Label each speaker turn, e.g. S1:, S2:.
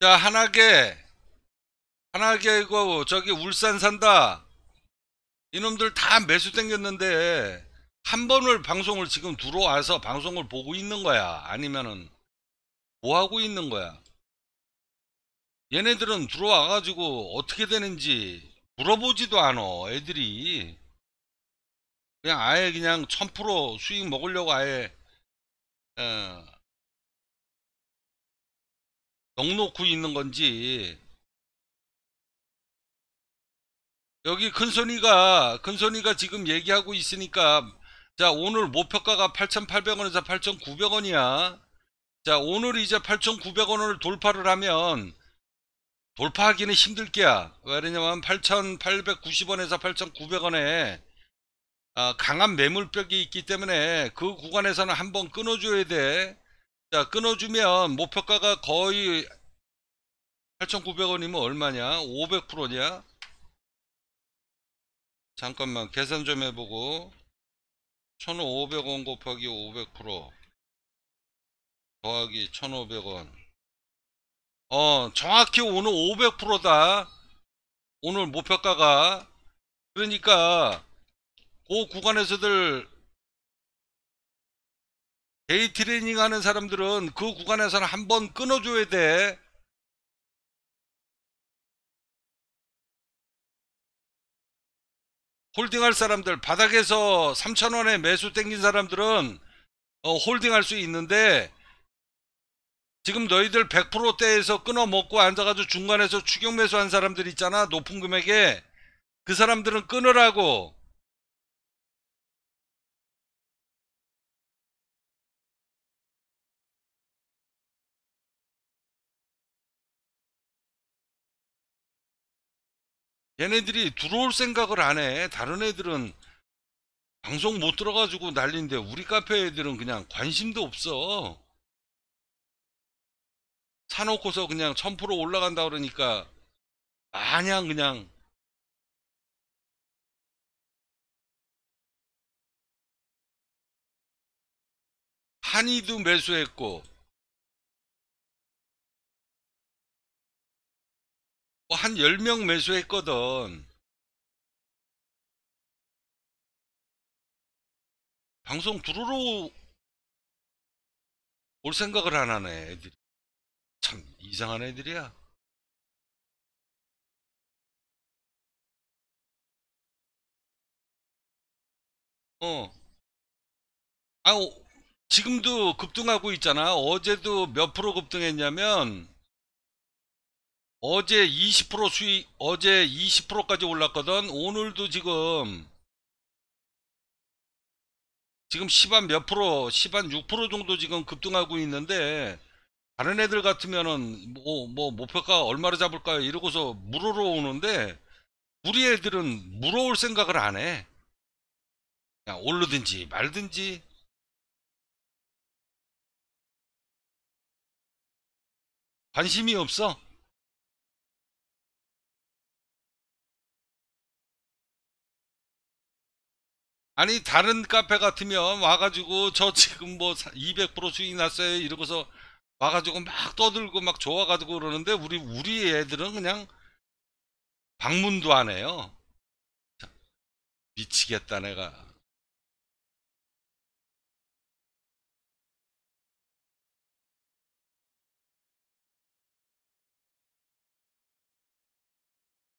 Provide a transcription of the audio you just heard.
S1: 자, 한학에,
S2: 한학에고 저기 울산 산다. 이놈들 다 매수 땡겼는데 한 번을 방송을 지금 들어와서 방송을 보고 있는 거야. 아니면은 뭐 하고 있는 거야. 얘네들은 들어와가지고 어떻게 되는지 물어보지도 않아 애들이. 그냥 아예 그냥 1000% 수익 먹으려고 아예
S1: 어, 넉놓고 있는 건지
S2: 여기 큰손이가 큰손이가 지금 얘기하고 있으니까 자 오늘 목표가가 8,800원에서 8,900원이야 자 오늘 이제 8,900원을 돌파를 하면 돌파하기는 힘들게야 왜냐면 8,890원에서 8,900원에 강한 매물벽이 있기 때문에 그 구간에서는 한번 끊어줘야 돼자 끊어주면 목표가가 거의 8,900원이면 얼마냐 500%냐 잠깐만 계산 좀 해보고 1,500원 곱하기 500% 더하기 1,500원 어 정확히 오늘 500%다 오늘 목표가가 그러니까 그 구간에서들 데이 트레이닝 하는 사람들은 그 구간에서는 한번 끊어줘야 돼. 홀딩할 사람들 바닥에서 3천원에 매수 땡긴 사람들은 어, 홀딩할 수 있는데 지금 너희들 100%대에서 끊어 먹고 앉아가지고 중간에서 추격 매수한 사람들 있잖아 높은 금액에 그 사람들은 끊으라고 얘네들이 들어올 생각을 안 해. 다른 애들은 방송 못 들어가지고 난리인데 우리 카페 애들은 그냥 관심도 없어. 사놓고서 그냥 1000% 올라간다
S1: 그러니까 마냥 그냥 한이도 매수했고 뭐 한 10명 매수했거든. 방송 두루루 올 생각을 안 하네, 애들이. 참 이상한 애들이야. 어. 아우, 지금도
S2: 급등하고 있잖아. 어제도 몇 프로 급등했냐면 어제 20% 수익, 어제 20%까지 올랐거든. 오늘도 지금, 지금 시반 몇 프로, 시반 6% 정도 지금 급등하고 있는데, 다른 애들 같으면은, 뭐, 뭐, 목표가 얼마를 잡을까요? 이러고서 물어러 오는데, 우리 애들은 물어올 생각을 안 해. 그냥 오르든지 말든지,
S1: 관심이 없어.
S2: 아니 다른 카페 같으면 와가지고 저 지금 뭐 200% 수익 났어요 이러고서 와가지고 막 떠들고 막 좋아가지고 그러는데 우리 우리 애들은 그냥 방문도 안 해요
S1: 미치겠다 내가